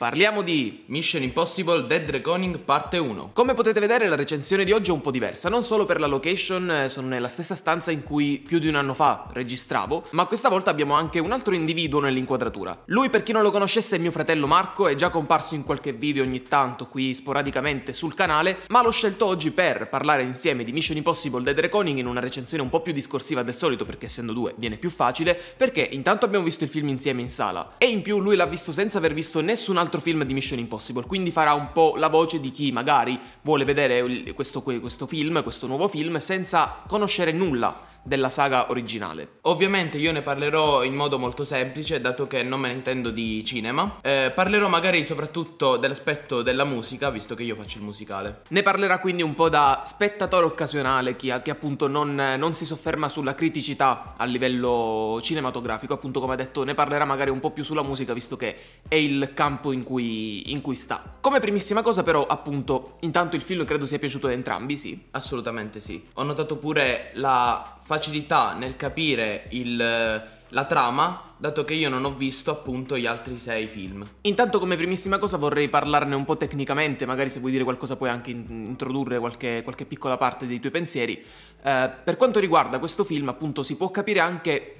Parliamo di Mission Impossible Dead Reconing parte 1. Come potete vedere la recensione di oggi è un po' diversa, non solo per la location, eh, sono nella stessa stanza in cui più di un anno fa registravo, ma questa volta abbiamo anche un altro individuo nell'inquadratura. Lui per chi non lo conoscesse è mio fratello Marco, è già comparso in qualche video ogni tanto qui sporadicamente sul canale, ma l'ho scelto oggi per parlare insieme di Mission Impossible Dead Reconing in una recensione un po' più discorsiva del solito perché essendo due viene più facile, perché intanto abbiamo visto il film insieme in sala e in più lui l'ha visto senza aver visto nessun altro altro film di Mission Impossible, quindi farà un po' la voce di chi magari vuole vedere questo, questo film, questo nuovo film, senza conoscere nulla della saga originale. Ovviamente io ne parlerò in modo molto semplice, dato che non me ne intendo di cinema. Eh, parlerò magari soprattutto dell'aspetto della musica, visto che io faccio il musicale. Ne parlerà quindi un po' da spettatore occasionale, chi, che appunto non, non si sofferma sulla criticità a livello cinematografico, appunto come ha detto ne parlerà magari un po' più sulla musica, visto che è il campo in cui, in cui sta. Come primissima cosa però, appunto, intanto il film credo sia piaciuto ad entrambi, sì. Assolutamente sì. Ho notato pure la facilità nel capire il eh, la trama, dato che io non ho visto appunto gli altri sei film. Intanto come primissima cosa vorrei parlarne un po' tecnicamente, magari se vuoi dire qualcosa puoi anche introdurre qualche, qualche piccola parte dei tuoi pensieri. Eh, per quanto riguarda questo film appunto si può capire anche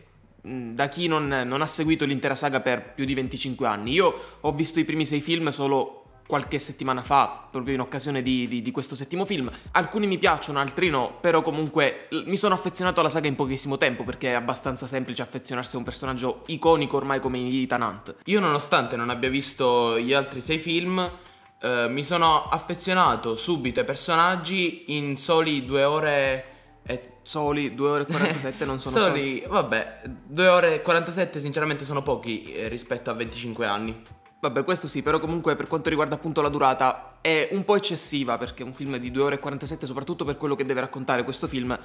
mm, da chi non, non ha seguito l'intera saga per più di 25 anni. Io ho visto i primi sei film solo qualche settimana fa, proprio in occasione di, di, di questo settimo film. Alcuni mi piacciono, altri no, però comunque mi sono affezionato alla saga in pochissimo tempo perché è abbastanza semplice affezionarsi a un personaggio iconico ormai come Ethan Hunt. Io nonostante non abbia visto gli altri sei film, eh, mi sono affezionato subito ai personaggi in soli due ore e soli 2 ore e 47 non sono soli, soli. vabbè 2 ore e 47 sinceramente sono pochi eh, rispetto a 25 anni Vabbè, questo sì, però comunque per quanto riguarda appunto la durata è un po' eccessiva perché un film di 2 ore e 47, soprattutto per quello che deve raccontare questo film,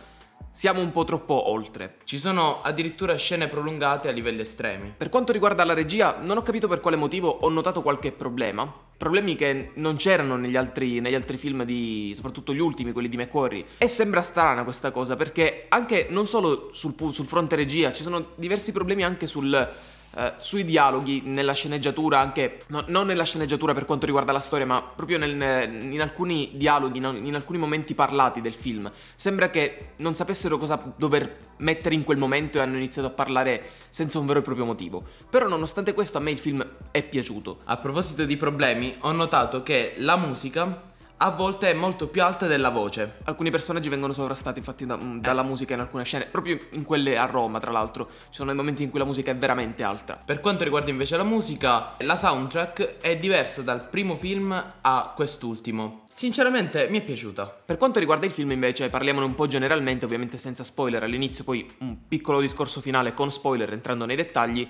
siamo un po' troppo oltre. Ci sono addirittura scene prolungate a livelli estremi. Per quanto riguarda la regia, non ho capito per quale motivo ho notato qualche problema. Problemi che non c'erano negli altri, negli altri film di... soprattutto gli ultimi, quelli di McQuarrie. E sembra strana questa cosa perché anche non solo sul, sul fronte regia, ci sono diversi problemi anche sul eh, sui dialoghi nella sceneggiatura, anche no, non nella sceneggiatura per quanto riguarda la storia, ma proprio nel, in alcuni dialoghi, in alcuni momenti parlati del film, sembra che non sapessero cosa dover mettere in quel momento e hanno iniziato a parlare senza un vero e proprio motivo. Però nonostante questo a me il film è piaciuto. A proposito di problemi, ho notato che la musica a volte è molto più alta della voce. Alcuni personaggi vengono sovrastati infatti da, mm, dalla eh. musica in alcune scene, proprio in quelle a Roma tra l'altro, ci sono i momenti in cui la musica è veramente alta. Per quanto riguarda invece la musica, la soundtrack è diversa dal primo film a quest'ultimo. Sinceramente mi è piaciuta. Per quanto riguarda il film invece, parliamone un po' generalmente, ovviamente senza spoiler all'inizio, poi un piccolo discorso finale con spoiler entrando nei dettagli.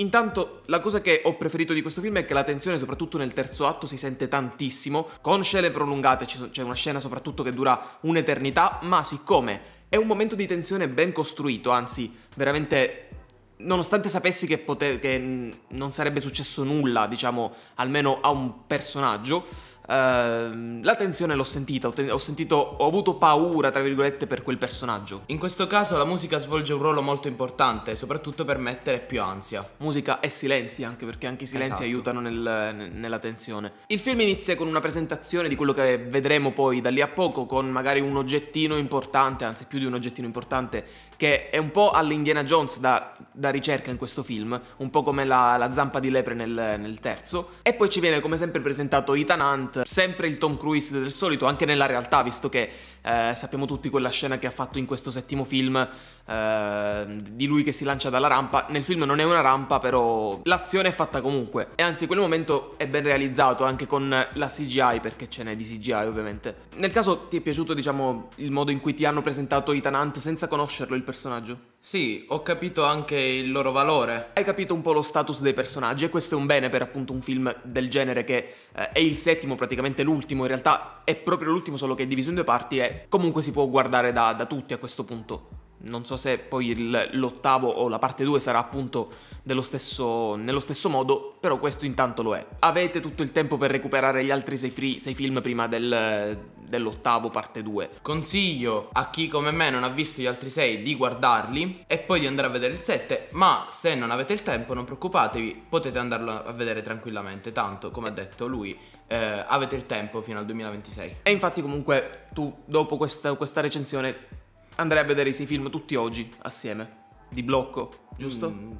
Intanto, la cosa che ho preferito di questo film è che la tensione, soprattutto nel terzo atto, si sente tantissimo, con scene prolungate, c'è una scena soprattutto che dura un'eternità, ma siccome è un momento di tensione ben costruito, anzi, veramente nonostante sapessi che, pote- che, non sarebbe successo nulla, diciamo, almeno a un personaggio, Ehm, la tensione l'ho sentita, ho, ten- ho, sentito, ho avuto paura, tra virgolette, per quel personaggio. In questo caso la musica svolge un ruolo molto importante, soprattutto per mettere più ansia. Musica e silenzi, anche perché anche i silenzi esatto. aiutano nel, nella tensione. Il film inizia con una presentazione di quello che vedremo poi da lì a poco, con magari un oggettino importante, anzi più di un oggettino importante che è un po' all'Indiana Jones da, da ricerca in questo film, un po' come la, la zampa di lepre nel, nel, terzo. E poi ci viene come sempre presentato Ethan Hunt, sempre il Tom Cruise del solito, anche nella realtà, visto che eh, sappiamo tutti quella scena che ha fatto in questo settimo film Ehm, di lui che si lancia dalla rampa. Nel film non è una rampa, però l'azione è fatta comunque. E anzi, quel momento è ben realizzato anche con la CGI, perché ce n'è di CGI ovviamente. Nel caso ti è piaciuto, diciamo, il modo in cui ti hanno presentato Ethan Hunt senza conoscerlo il personaggio? Sì, ho capito anche il loro valore. Hai capito un po' lo status dei personaggi e questo è un bene per appunto un film del genere che eh, è il settimo, praticamente l'ultimo, in realtà è proprio l'ultimo solo che è diviso in due parti e comunque si può guardare da, da tutti a questo punto non so se poi il, l'ottavo o la parte 2 sarà appunto stesso, nello stesso modo, però questo intanto lo è. Avete tutto il tempo per recuperare gli altri 6 film prima del, dell'ottavo parte 2. Consiglio a chi come me non ha visto gli altri 6 di guardarli e poi di andare a vedere il 7, ma se non avete il tempo non preoccupatevi, potete andarlo a vedere tranquillamente, tanto come ha detto lui eh, avete il tempo fino al 2026. E infatti comunque tu dopo questa, questa recensione andrei a vedere i sei film tutti oggi assieme, di blocco, giusto? Mm,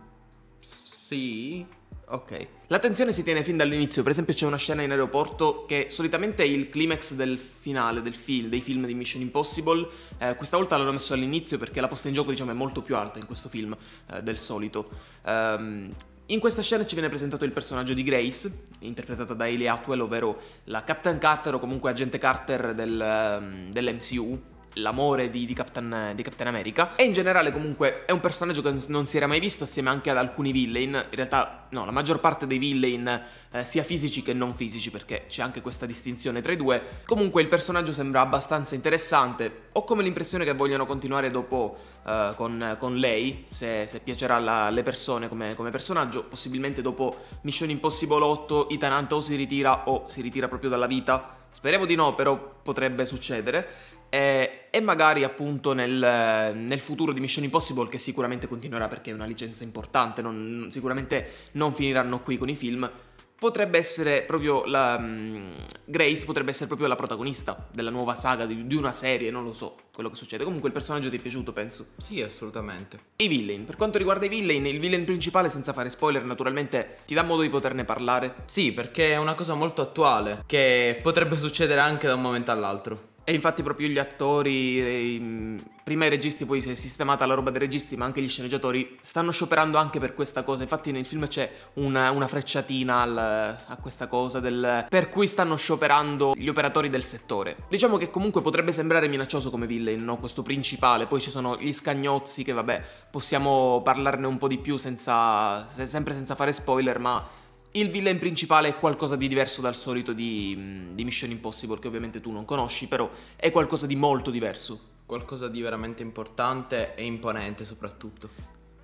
sì. Ok. L'attenzione si tiene fin dall'inizio, per esempio c'è una scena in aeroporto che solitamente è il climax del finale del film, dei film di Mission Impossible, eh, questa volta l'hanno messo all'inizio perché la posta in gioco diciamo è molto più alta in questo film eh, del solito. Um, in questa scena ci viene presentato il personaggio di Grace, interpretata da Hayley Atwell, ovvero la Captain Carter o comunque agente Carter del, um, ehm, dell'MCU, l'amore di, di, Captain, di, Captain, America. E in generale, comunque, è un personaggio che non si era mai visto assieme anche ad alcuni villain. In realtà, no, la maggior parte dei villain, eh, sia fisici che non fisici, perché c'è anche questa distinzione tra i due. Comunque, il personaggio sembra abbastanza interessante. Ho come l'impressione che vogliano continuare dopo eh, con, con, lei, se, se piacerà alle persone come, come, personaggio. Possibilmente dopo Mission Impossible 8, Itananta o si ritira o si ritira proprio dalla vita. Speriamo di no, però potrebbe succedere. E, e magari appunto nel, nel, futuro di Mission Impossible che sicuramente continuerà perché è una licenza importante, non, sicuramente non finiranno qui con i film, potrebbe essere proprio la... Um, Grace potrebbe essere proprio la protagonista della nuova saga, di, di, una serie, non lo so quello che succede. Comunque il personaggio ti è piaciuto, penso. Sì, assolutamente. I villain. Per quanto riguarda i villain, il villain principale, senza fare spoiler, naturalmente ti dà modo di poterne parlare? Sì, perché è una cosa molto attuale, che potrebbe succedere anche da un momento all'altro. E infatti proprio gli attori, eh, prima i registi, poi si è sistemata la roba dei registi, ma anche gli sceneggiatori stanno scioperando anche per questa cosa. Infatti nel film c'è una, una frecciatina al, a questa cosa del, per cui stanno scioperando gli operatori del settore. Diciamo che comunque potrebbe sembrare minaccioso come villain, no? Questo principale, poi ci sono gli scagnozzi che vabbè, possiamo parlarne un po' di più senza, sempre senza fare spoiler, ma il villain principale è qualcosa di diverso dal solito di, mm, di Mission Impossible, che ovviamente tu non conosci, però è qualcosa di molto diverso. Qualcosa di veramente importante e imponente soprattutto.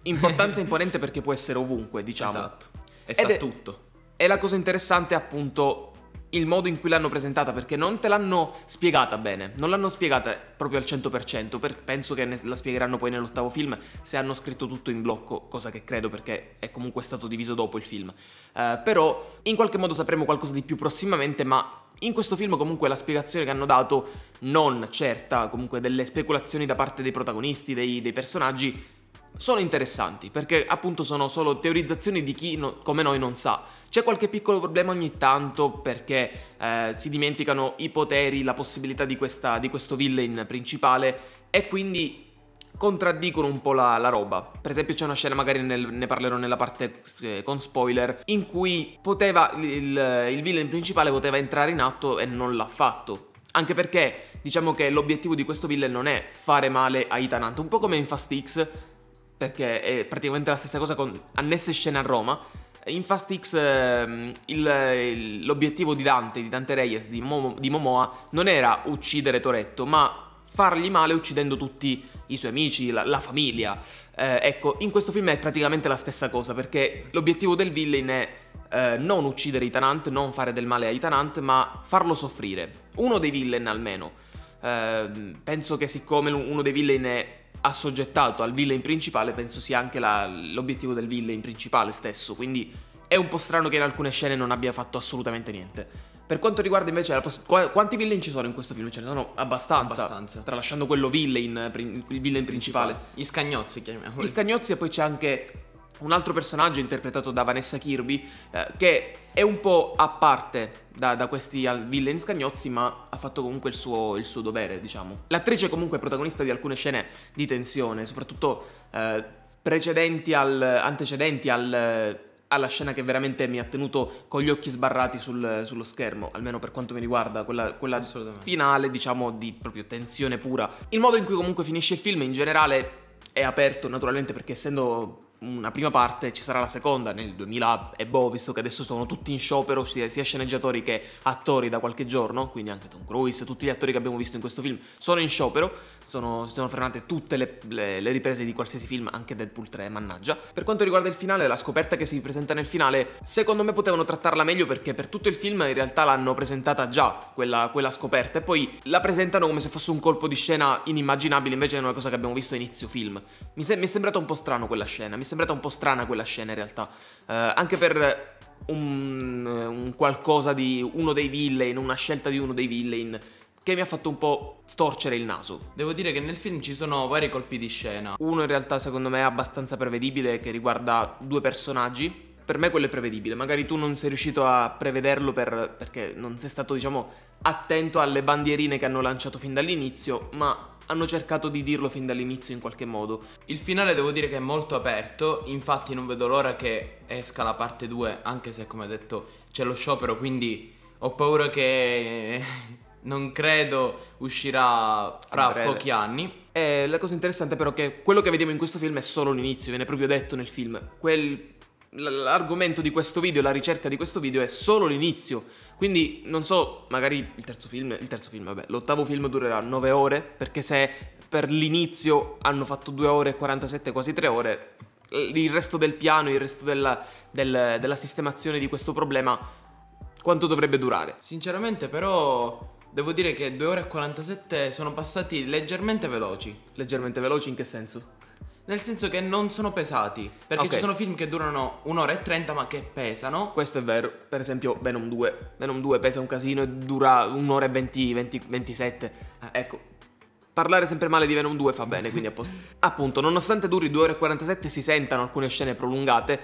Importante e imponente perché può essere ovunque, diciamo. Esatto. E sa è, tutto. E la cosa interessante è appunto il modo in cui l'hanno presentata perché non te l'hanno spiegata bene, non l'hanno spiegata proprio al 100%, per, penso che la spiegheranno poi nell'ottavo film se hanno scritto tutto in blocco, cosa che credo perché è comunque stato diviso dopo il film. Uh, però in qualche modo sapremo qualcosa di più prossimamente, ma in questo film comunque la spiegazione che hanno dato, non certa, comunque delle speculazioni da parte dei protagonisti, dei, dei personaggi, sono interessanti, perché appunto sono solo teorizzazioni di chi no, come noi non sa c'è qualche piccolo problema ogni tanto perché eh, si dimenticano i poteri, la possibilità di, questa, di questo villain principale e quindi contraddicono un po' la, la, roba. Per esempio c'è una scena, magari nel, ne parlerò nella parte eh, con spoiler, in cui poteva il, il villain principale poteva entrare in atto e non l'ha fatto. Anche perché diciamo che l'obiettivo di questo villain non è fare male a Itanant, un po' come in Fast X, perché è praticamente la stessa cosa con annesse scene a Roma, in Fast X ehm, il, il, l'obiettivo di Dante, di Dante Reyes, di, Momo, di Momoa non era uccidere Toretto, ma fargli male uccidendo tutti i suoi amici, la, la famiglia. Eh, ecco, in questo film è praticamente la stessa cosa, perché l'obiettivo del villain è eh, non uccidere Itanant, non fare del male ai Tanant, ma farlo soffrire. Uno dei villain almeno. Eh, penso che siccome uno dei villain è assoggettato al villain principale penso sia anche la, l'obiettivo del villain principale stesso, quindi è un po' strano che in alcune scene non abbia fatto assolutamente niente. Per quanto riguarda invece la poss- qu- quanti villain ci sono in questo film? Ce ne sono abbastanza, abbastanza. tralasciando quello villain, prim- il villain principale. Gli scagnozzi chiamiamoli. Gli scagnozzi e poi c'è anche un altro personaggio interpretato da Vanessa Kirby eh, che è un po' a parte da, da, questi villain scagnozzi ma ha fatto comunque il suo, il suo dovere diciamo. L'attrice comunque protagonista di alcune scene di tensione soprattutto eh, precedenti al, antecedenti al, alla scena che veramente mi ha tenuto con gli occhi sbarrati sul, sullo schermo almeno per quanto mi riguarda quella, quella finale diciamo di proprio tensione pura. Il modo in cui comunque finisce il film in generale è aperto naturalmente perché essendo una prima parte, ci sarà la seconda nel 2000 e boh, visto che adesso sono tutti in sciopero, sia, sia sceneggiatori che attori da qualche giorno, quindi anche Tom Cruise, tutti gli attori che abbiamo visto in questo film sono in sciopero, sono, si sono fermate tutte le, le, le, riprese di qualsiasi film, anche Deadpool 3, mannaggia. Per quanto riguarda il finale, la scoperta che si presenta nel finale, secondo me potevano trattarla meglio perché per tutto il film in realtà l'hanno presentata già, quella, quella scoperta, e poi la presentano come se fosse un colpo di scena inimmaginabile, invece è una cosa che abbiamo visto a inizio film. Mi, se mi è sembrata un po' strano quella scena, mi mi è sembrata un po' strana quella scena in realtà, eh, anche per un, un, qualcosa di uno dei villain, una scelta di uno dei villain che mi ha fatto un po' storcere il naso. Devo dire che nel film ci sono vari colpi di scena. Uno in realtà secondo me è abbastanza prevedibile che riguarda due personaggi. Per me quello è prevedibile, magari tu non sei riuscito a prevederlo per, perché non sei stato, diciamo, attento alle bandierine che hanno lanciato fin dall'inizio, ma hanno cercato di dirlo fin dall'inizio in qualche modo. Il finale devo dire che è molto aperto, infatti non vedo l'ora che esca la parte 2, anche se come ho detto c'è lo sciopero, quindi ho paura che non credo uscirà fra pochi anni. E eh, la cosa interessante però è che quello che vediamo in questo film è solo l'inizio, viene proprio detto nel film. Quel l'argomento di questo video, la ricerca di questo video è solo l'inizio. Quindi non so, magari il terzo film, il terzo film, vabbè, l'ottavo film durerà 9 ore, perché se per l'inizio hanno fatto 2 ore e 47, quasi 3 ore, il resto del piano, il resto della, del, della sistemazione di questo problema, quanto dovrebbe durare? Sinceramente però devo dire che 2 ore e 47 sono passati leggermente veloci. Leggermente veloci in che senso? Nel senso che non sono pesati. Perché okay. ci sono film che durano un'ora e trenta ma che pesano. Questo è vero. Per esempio Venom 2. Venom 2 pesa un casino e dura un'ora e venti, 20 27. Eh, ecco, Parlare sempre male di Venom 2 fa bene, quindi apposta. Appunto, nonostante duri 2 ore e 47 si sentano alcune scene prolungate,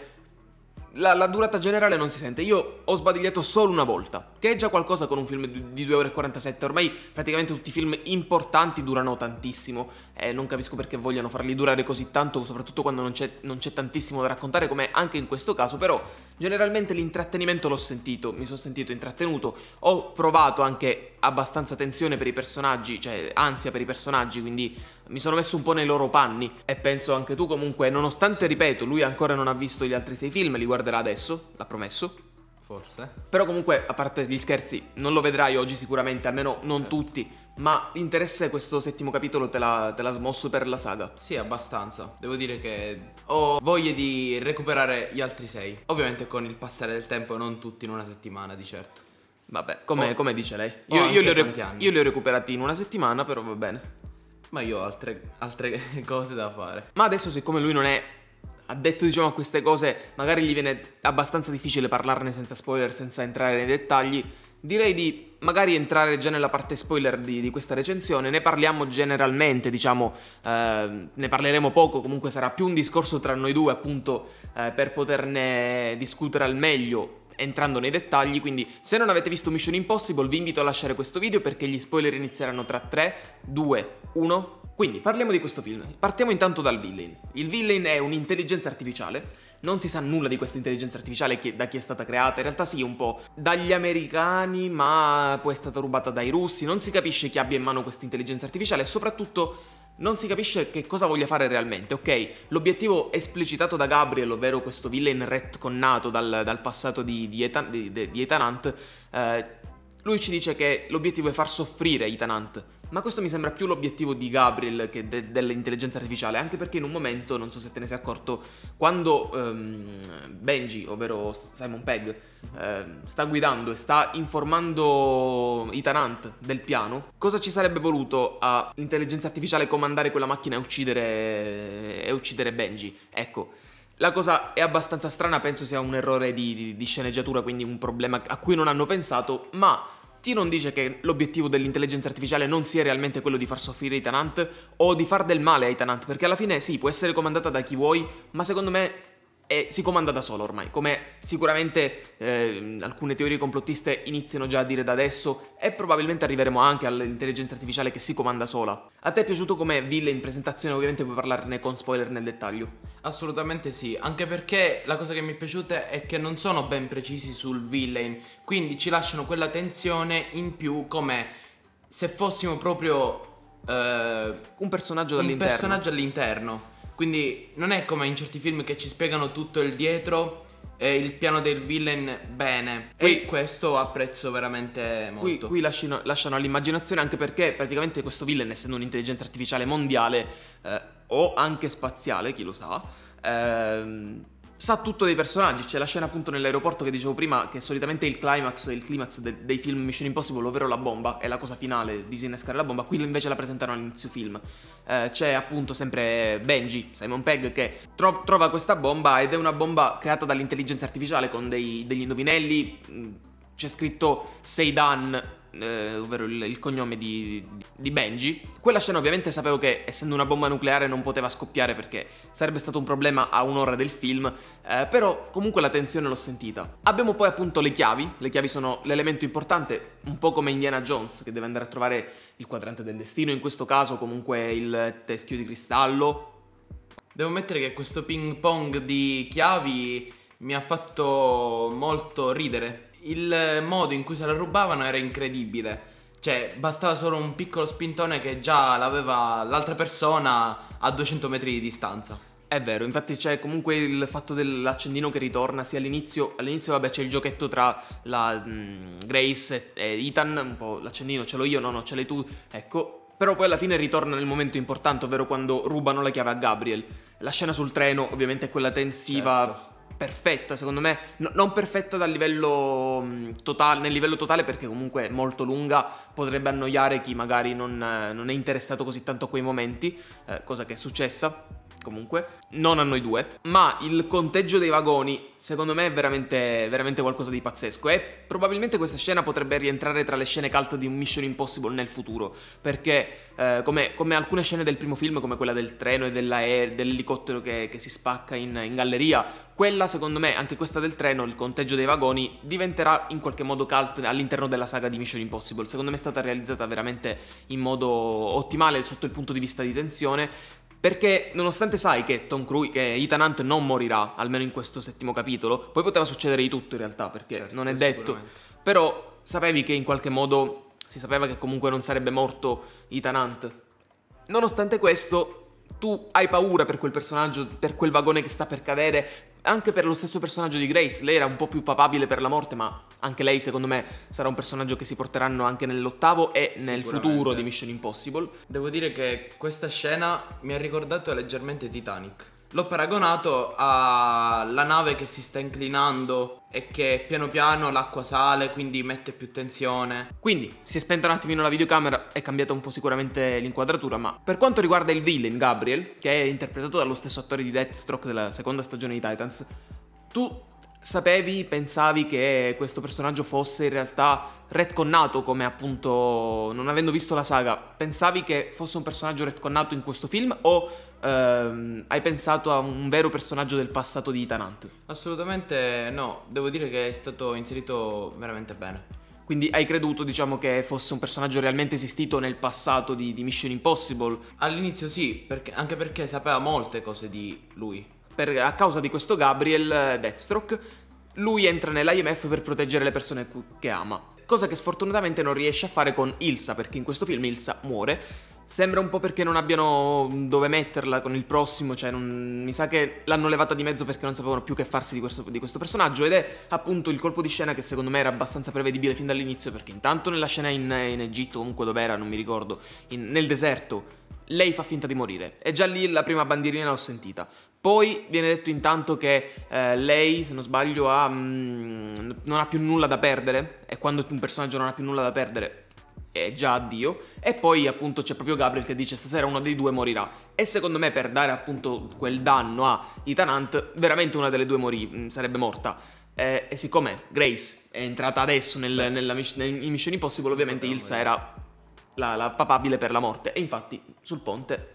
la, la, durata generale non si sente. Io ho sbadigliato solo una volta, che è già qualcosa con un film di 2 ore e 47. Ormai praticamente tutti i film importanti durano tantissimo. Eh, non capisco perché vogliano farli durare così tanto, soprattutto quando non c'è, non c'è tantissimo da raccontare, come anche in questo caso. Però generalmente l'intrattenimento l'ho sentito, mi sono sentito intrattenuto. Ho provato anche abbastanza tensione per i personaggi, cioè ansia per i personaggi, quindi mi sono messo un po' nei loro panni e penso anche tu comunque, nonostante, ripeto, lui ancora non ha visto gli altri sei film, li guarderà adesso, l'ha promesso. Forse. Però comunque, a parte gli scherzi, non lo vedrai oggi sicuramente, almeno non certo. tutti. Ma l'interesse questo settimo capitolo te l'ha, te l'ha, smosso per la saga? Sì, abbastanza. Devo dire che ho voglia di recuperare gli altri sei. Ovviamente con il passare del tempo, non tutti in una settimana, di certo. Vabbè, come, oh. come dice lei. Io, io, li ho, io, li ho, recuperati in una settimana, però va bene. Ma io ho altre, altre cose da fare. Ma adesso siccome lui non è addetto diciamo a queste cose, magari gli viene abbastanza difficile parlarne senza spoiler, senza entrare nei dettagli, direi di magari entrare già nella parte spoiler di, di questa recensione, ne parliamo generalmente, diciamo, eh, ne parleremo poco, comunque sarà più un discorso tra noi due appunto eh, per poterne discutere al meglio entrando nei dettagli, quindi se non avete visto Mission Impossible vi invito a lasciare questo video perché gli spoiler inizieranno tra 3, 2, 1. Quindi parliamo di questo film. Partiamo intanto dal villain. Il villain è un'intelligenza artificiale non si sa nulla di questa intelligenza artificiale che, da chi è stata creata, in realtà sì, un po' dagli americani, ma poi è stata rubata dai russi, non si capisce chi abbia in mano questa intelligenza artificiale e soprattutto non si capisce che cosa voglia fare realmente, ok? L'obiettivo esplicitato da Gabriel, ovvero questo villain retconnato dal, dal passato di, di, Ethan, di, di Ethan Hunt, eh, lui ci dice che l'obiettivo è far soffrire Ethan Hunt, ma questo mi sembra più l'obiettivo di Gabriel che de- dell'intelligenza artificiale, anche perché in un momento, non so se te ne sei accorto, quando ehm, Benji, ovvero Simon Pegg, eh, sta guidando e sta informando Itanant del piano, cosa ci sarebbe voluto a intelligenza artificiale comandare quella macchina e uccidere, e uccidere Benji? Ecco. La cosa è abbastanza strana, penso sia un errore di, di, di sceneggiatura, quindi un problema a cui non hanno pensato, ma T non dice che l'obiettivo dell'intelligenza artificiale non sia realmente quello di far soffrire i Tanant o di far del male ai Tanant, perché alla fine sì, può essere comandata da chi vuoi, ma secondo me è, si comanda da solo ormai, come sicuramente eh, alcune teorie complottiste iniziano già a dire da adesso e probabilmente arriveremo anche all'intelligenza artificiale che si comanda sola. A te è piaciuto come villain in presentazione, ovviamente puoi parlarne con spoiler nel dettaglio. Assolutamente sì, anche perché la cosa che mi è piaciuta è che non sono ben precisi sul villain, quindi ci lasciano quella tensione in più come se fossimo proprio eh, un personaggio Un personaggio all'interno. Quindi non è come in certi film che ci spiegano tutto il dietro e il piano del villain bene. Qui, e questo apprezzo veramente molto. Qui, qui lasciano, lasciano all'immaginazione anche perché praticamente questo villain, essendo un'intelligenza artificiale mondiale, eh, o anche spaziale, chi lo sa, ehm, sa tutto dei personaggi. C'è la scena appunto nell'aeroporto che dicevo prima, che solitamente è il climax, il climax de- dei film Mission Impossible, ovvero la bomba, è la cosa finale, disinnescare la bomba. Qui invece la presentano all'inizio film. Eh, c'è appunto sempre Benji, Simon Pegg, che tro- trova questa bomba ed è una bomba creata dall'intelligenza artificiale con dei, degli indovinelli. Mm, c'è scritto Sei Dan eh, ovvero il, il cognome di, di, Benji. Quella scena ovviamente sapevo che essendo una bomba nucleare non poteva scoppiare perché sarebbe stato un problema a un'ora del film, eh, però comunque la tensione l'ho sentita. Abbiamo poi appunto le chiavi, le chiavi sono l'elemento importante, un po' come Indiana Jones che deve andare a trovare il quadrante del destino, in questo caso comunque il teschio di cristallo. Devo ammettere che questo ping pong di chiavi mi ha fatto molto ridere il modo in cui se la rubavano era incredibile. Cioè, bastava solo un piccolo spintone che già l'aveva l'altra persona a 200 metri di distanza. È vero, infatti c'è comunque il fatto dell'accendino che ritorna, sì all'inizio, all'inizio vabbè c'è il giochetto tra la mh, mm, Grace e Ethan, un po' l'accendino ce l'ho io, no no ce l'hai tu, ecco, però poi alla fine ritorna nel momento importante, ovvero quando rubano la chiave a Gabriel. La scena sul treno ovviamente è quella tensiva, certo perfetta, secondo me, no, non perfetta dal livello totale, nel livello totale perché comunque è molto lunga, potrebbe annoiare chi magari non, eh, non è interessato così tanto a quei momenti, eh, cosa che è successa comunque, non a noi due, ma il conteggio dei vagoni secondo me è veramente, veramente qualcosa di pazzesco e probabilmente questa scena potrebbe rientrare tra le scene cult di un Mission Impossible nel futuro, perché eh, come, come, alcune scene del primo film, come quella del treno e dell'elicottero che, che, si spacca in, in galleria, quella secondo me, anche questa del treno, il conteggio dei vagoni, diventerà in qualche modo cult all'interno della saga di Mission Impossible, secondo me è stata realizzata veramente in modo ottimale sotto il punto di vista di tensione perché nonostante sai che Tom Cruise, che Ethan Hunt non morirà, almeno in questo settimo capitolo, poi poteva succedere di tutto in realtà, perché certo, non è detto. Però sapevi che in qualche modo si sapeva che comunque non sarebbe morto Ethan Hunt. Nonostante questo, tu hai paura per quel personaggio, per quel vagone che sta per cadere, anche per lo stesso personaggio di Grace, lei era un po' più papabile per la morte, ma anche lei secondo me sarà un personaggio che si porteranno anche nell'ottavo e nel futuro di Mission Impossible. Devo dire che questa scena mi ha ricordato leggermente Titanic. L'ho paragonato alla nave che si sta inclinando e che piano piano l'acqua sale, quindi mette più tensione. Quindi si è spenta un attimino la videocamera, è cambiata un po' sicuramente l'inquadratura, ma per quanto riguarda il villain Gabriel, che è interpretato dallo stesso attore di Deathstroke della seconda stagione di Titans, tu sapevi, pensavi che questo personaggio fosse in realtà retconnato come appunto, non avendo visto la saga, pensavi che fosse un personaggio retconnato in questo film o ehm, hai pensato a un vero personaggio del passato di Itanant? Assolutamente no, devo dire che è stato inserito veramente bene. Quindi hai creduto, diciamo, che fosse un personaggio realmente esistito nel passato di, di Mission Impossible? All'inizio sì, perché, anche perché sapeva molte cose di lui. Per, a causa di questo Gabriel eh, Deathstroke, lui entra nell'IMF per proteggere le persone che ama. Cosa che sfortunatamente non riesce a fare con Ilsa, perché in questo film Ilsa muore Sembra un po' perché non abbiano dove metterla con il prossimo, cioè non, mi sa che l'hanno levata di mezzo perché non sapevano più che farsi di questo, di questo personaggio ed è appunto il colpo di scena che secondo me era abbastanza prevedibile fin dall'inizio perché intanto nella scena in, in Egitto, comunque dove era, non mi ricordo, in, nel deserto, lei fa finta di morire e già lì la prima bandierina l'ho sentita. Poi viene detto intanto che eh, lei, se non sbaglio, ha, mh, mm, non ha più nulla da perdere e quando un personaggio non ha più nulla da perdere è eh, già addio. E poi appunto c'è proprio Gabriel che dice stasera uno dei due morirà. E secondo me per dare appunto quel danno a Itanant, veramente una delle due morì, mm, sarebbe morta. Eh, e siccome Grace è entrata adesso nel, nella, in Mission Impossible, ovviamente Ilsa era la, la papabile per la morte. E infatti sul ponte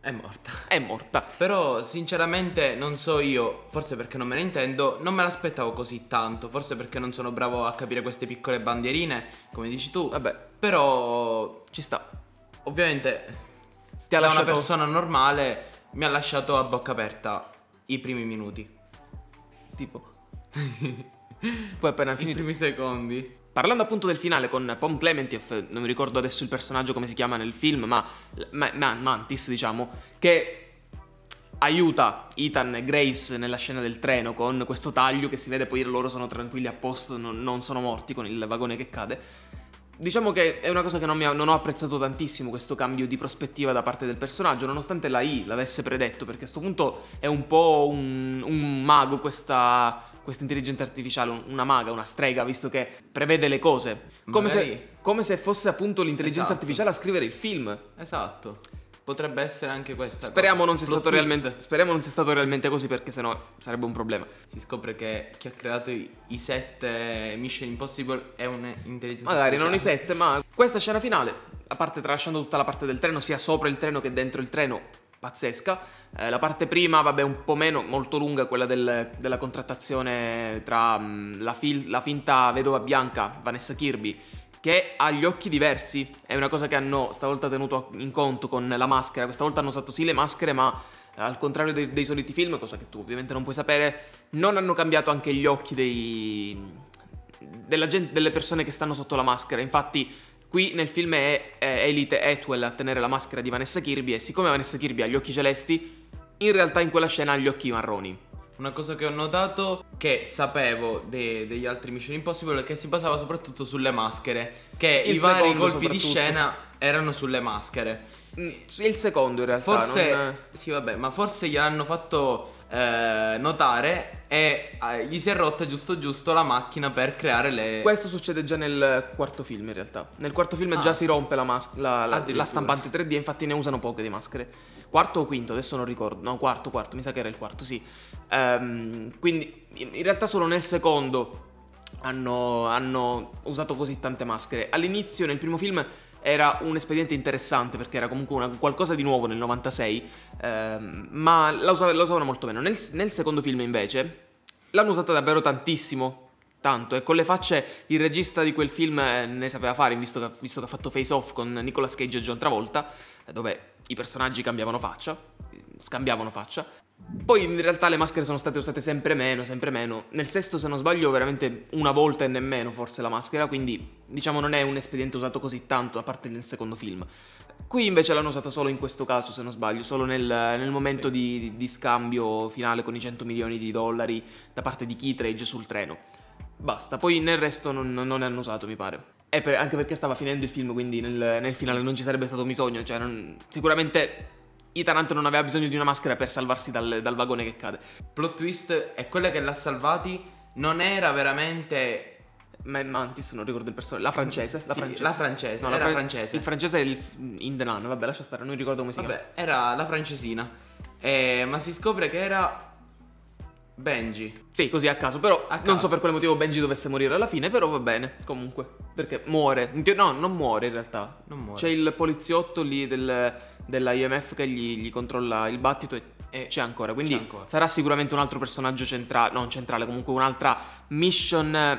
è morta. È morta. Però sinceramente non so io, forse perché non me ne intendo, non me l'aspettavo così tanto, forse perché non sono bravo a capire queste piccole bandierine, come dici tu. Vabbè. Però ci sta. Ovviamente ti ha lasciato... una persona normale mi ha lasciato a bocca aperta i primi minuti. Tipo. Poi appena finito. I primi secondi. Parlando appunto del finale con Pom Clementiff, non mi ricordo adesso il personaggio come si chiama nel film, ma, ma, ma Mantis diciamo, che aiuta Ethan e Grace nella scena del treno con questo taglio che si vede poi loro sono tranquilli a posto, non, non sono morti con il vagone che cade. Diciamo che è una cosa che non, ha, non, ho apprezzato tantissimo questo cambio di prospettiva da parte del personaggio, nonostante la I l'avesse predetto, perché a questo punto è un po' un, un mago questa, questa, intelligenza artificiale, una maga, una strega, visto che prevede le cose. Come, se, come se, fosse appunto l'intelligenza esatto. artificiale a scrivere il film. Esatto. Potrebbe essere anche questa. Speriamo non, sia stato realmente, speriamo non sia stato realmente così perché sennò sarebbe un problema. Si scopre che chi ha creato i, i sette Mission Impossible è un'intelligenza Magari speciale. non i sette, ma questa scena finale, a parte tralasciando tutta la parte del treno, sia sopra il treno che dentro il treno, pazzesca. Eh, la parte prima, vabbè, un po' meno, molto lunga, quella del, della contrattazione tra mh, mm, la, fil- la finta vedova bianca, Vanessa Kirby, che ha gli occhi diversi. È una cosa che hanno stavolta tenuto in conto con la maschera. Questa volta hanno usato sì le maschere, ma eh, al contrario dei, dei soliti film, cosa che tu ovviamente non puoi sapere, non hanno cambiato anche gli occhi dei, gente, delle persone che stanno sotto la maschera. Infatti Qui nel film è, è Elite Atwell a tenere la maschera di Vanessa Kirby e siccome Vanessa Kirby ha gli occhi celesti, in realtà in quella scena ha gli occhi marroni. Una cosa che ho notato che sapevo de- degli altri Mission Impossible è che si basava soprattutto sulle maschere, che Il i vari colpi di scena erano sulle maschere. Mm, il secondo in realtà. Forse, non- sì vabbè, ma forse gliel'hanno fatto eh, notare e eh, gli si è rotta giusto giusto la macchina per creare le... Questo succede già nel quarto film in realtà. Nel quarto film Ah. già si rompe la, la- la- la stampante 3D, infatti ne usano poche di maschere quarto o quinto, adesso non ricordo, no quarto, quarto, mi sa che era il quarto, sì. Um, quindi in realtà solo nel secondo hanno, hanno usato così tante maschere. All'inizio nel primo film era un espediente interessante perché era comunque una, qualcosa di nuovo nel 96, ehm, ma la, usav- la, usavano molto meno. Nel, nel, secondo film invece l'hanno usata davvero tantissimo, tanto, e con le facce il regista di quel film eh, ne sapeva fare, visto che, visto che ha fatto Face Off con Nicolas Cage e John Travolta, eh, dove i personaggi cambiavano faccia, scambiavano faccia. Poi in realtà le maschere sono state usate sempre meno, sempre meno. Nel sesto, se non sbaglio, veramente una volta e nemmeno forse la maschera, quindi diciamo non è un espediente usato così tanto, a parte nel secondo film. Qui invece l'hanno usata solo in questo caso, se non sbaglio, solo nel, nel momento sì. di, di, scambio finale con i 100 milioni di dollari da parte di Keith Rage sul treno. Basta, poi nel resto non, non ne hanno usato, mi pare. Eh, per, anche perché stava finendo il film, quindi nel, nel finale non ci sarebbe stato bisogno. Cioè non, sicuramente Ethan Hunt non aveva bisogno di una maschera per salvarsi dal, dal vagone che cade. Plot twist è quella che l'ha salvati. Non era veramente ma Mantis, non ricordo il personaggio. La francese? La sì, francese. La francese. No, la fran- francese. Il francese è il Nun. vabbè, lascia stare, non ricordo come si chiama. Vabbè, era la francesina. Eh, ma si scopre che era Benji. Sì, così a caso, però a caso. non so per quale motivo Benji dovesse morire alla fine, però va bene, comunque. Perché muore. No, non muore in realtà. Non muore. C'è il poliziotto lì del, IMF che gli, gli, controlla il battito e, e c'è ancora. Quindi c'è ancora. sarà sicuramente un altro personaggio centrale, non centrale, comunque un'altra mission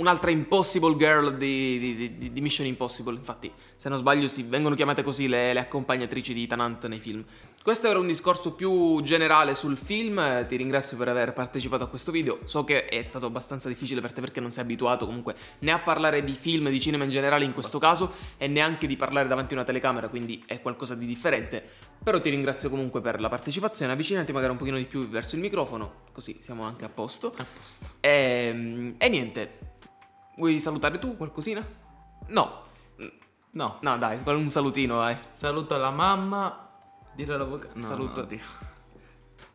un'altra Impossible Girl di, di, di, di, Mission Impossible. Infatti, se non sbaglio, sì, vengono chiamate così le, le accompagnatrici di Tanant nei film. Questo era un discorso più generale sul film, ti ringrazio per aver partecipato a questo video, so che è stato abbastanza difficile per te perché non sei abituato comunque né a parlare di film, di cinema in generale in questo caso e neanche di parlare davanti a una telecamera, quindi è qualcosa di differente, però ti ringrazio comunque per la partecipazione, avvicinati magari un pochino di più verso il microfono, così siamo anche a posto. A posto. E, ehm, e niente, vuoi salutare tu qualcosina? No. No. No dai, un salutino vai. Saluto la mamma, Dillo all'avvocato. No, Saluto. No.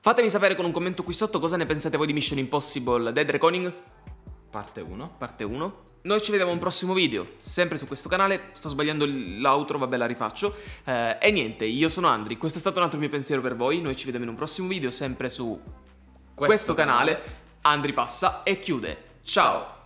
Fatemi sapere con un commento qui sotto cosa ne pensate voi di Mission Impossible Dead Reconing. Parte 1. Parte 1. Noi ci vediamo in un prossimo video, sempre su questo canale. Sto sbagliando l'outro, vabbè la rifaccio. Eh, e niente, io sono Andri, questo è stato un altro mio pensiero per voi. Noi ci vediamo in un prossimo video, sempre su questo, questo canale. canale. Andri passa e chiude. Ciao. Ciao.